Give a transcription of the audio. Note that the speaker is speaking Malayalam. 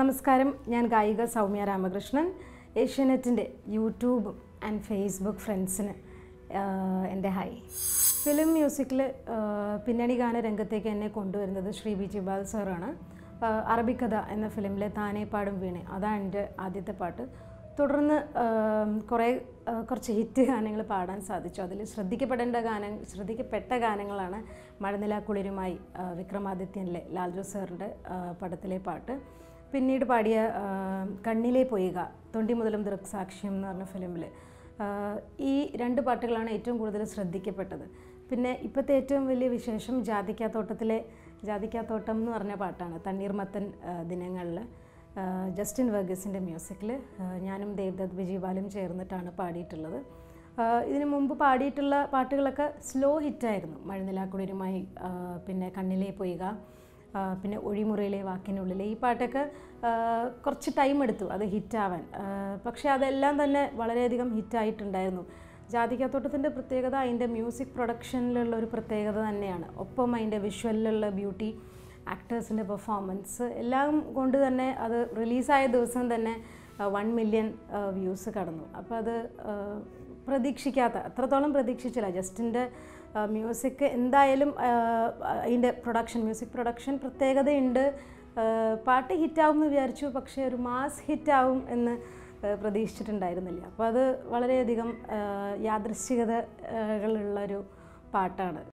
നമസ്കാരം ഞാൻ ഗായിക സൗമ്യ രാമകൃഷ്ണൻ ഏഷ്യാനെറ്റിൻ്റെ യൂട്യൂബ് ആൻഡ് ഫേസ്ബുക്ക് ഫ്രണ്ട്സിന് എൻ്റെ ഹായ് ഫിലിം മ്യൂസിക്കിൽ പിന്നണി ഗാന രംഗത്തേക്ക് എന്നെ കൊണ്ടുവരുന്നത് ശ്രീ ബി സാറാണ് അറബിക്കഥ എന്ന ഫിലിമിലെ താനേ പാടും വീണേ അതാണ് എൻ്റെ ആദ്യത്തെ പാട്ട് തുടർന്ന് കുറേ കുറച്ച് ഹിറ്റ് ഗാനങ്ങൾ പാടാൻ സാധിച്ചു അതിൽ ശ്രദ്ധിക്കപ്പെടേണ്ട ഗാനം ശ്രദ്ധിക്കപ്പെട്ട ഗാനങ്ങളാണ് മഴനില കുളിരുമായി വിക്രമാദിത്യനിലെ ലാൽജോ സാറിൻ്റെ പടത്തിലെ പാട്ട് പിന്നീട് പാടിയ കണ്ണിലെ പൊയ്യുക തൊണ്ടി മുതലും ദൃക്സാക്ഷ്യം എന്ന് പറഞ്ഞ ഫിലിമിൽ ഈ രണ്ട് പാട്ടുകളാണ് ഏറ്റവും കൂടുതൽ ശ്രദ്ധിക്കപ്പെട്ടത് പിന്നെ ഇപ്പോഴത്തെ ഏറ്റവും വലിയ വിശേഷം ജാതിക്കാത്തോട്ടത്തിലെ ജാതിക്കാത്തോട്ടം എന്ന് പറഞ്ഞ പാട്ടാണ് തണ്ണീർമത്തൻ ദിനങ്ങളിൽ ജസ്റ്റിൻ വർഗീസിൻ്റെ മ്യൂസിക്കിൽ ഞാനും ദേവ്ദത്ത് വിജയ്ബാലും ചേർന്നിട്ടാണ് പാടിയിട്ടുള്ളത് ഇതിനു മുമ്പ് പാടിയിട്ടുള്ള പാട്ടുകളൊക്കെ സ്ലോ ഹിറ്റായിരുന്നു മഴനിലാക്കുളിരുമായി പിന്നെ കണ്ണിലേ പോയുക പിന്നെ ഒഴിമുറയിലെ വാക്കിനുള്ളിലെ ഈ പാട്ടൊക്കെ കുറച്ച് ടൈം എടുത്തു അത് ഹിറ്റാവാൻ പക്ഷേ അതെല്ലാം തന്നെ വളരെയധികം ഹിറ്റായിട്ടുണ്ടായിരുന്നു ജാതികത്തോട്ടത്തിൻ്റെ പ്രത്യേകത അതിൻ്റെ മ്യൂസിക് പ്രൊഡക്ഷനിലുള്ള ഒരു പ്രത്യേകത തന്നെയാണ് ഒപ്പം അതിൻ്റെ വിഷ്വലിലുള്ള ബ്യൂട്ടി ആക്ടേഴ്സിൻ്റെ പെർഫോമൻസ് എല്ലാം കൊണ്ട് തന്നെ അത് റിലീസായ ദിവസം തന്നെ വൺ മില്യൺ വ്യൂസ് കടന്നു അപ്പോൾ അത് പ്രതീക്ഷിക്കാത്ത അത്രത്തോളം പ്രതീക്ഷിച്ചില്ല ജസ്റ്റിൻ്റെ മ്യൂസിക് എന്തായാലും അതിൻ്റെ പ്രൊഡക്ഷൻ മ്യൂസിക് പ്രൊഡക്ഷൻ പ്രത്യേകതയുണ്ട് പാട്ട് ഹിറ്റാവും എന്ന് വിചാരിച്ചു പക്ഷേ ഒരു മാസ് ഹിറ്റാവും എന്ന് പ്രതീക്ഷിച്ചിട്ടുണ്ടായിരുന്നില്ല അപ്പോൾ അത് വളരെയധികം യാദൃശ്ചികതകളുള്ളൊരു പാട്ടാണ്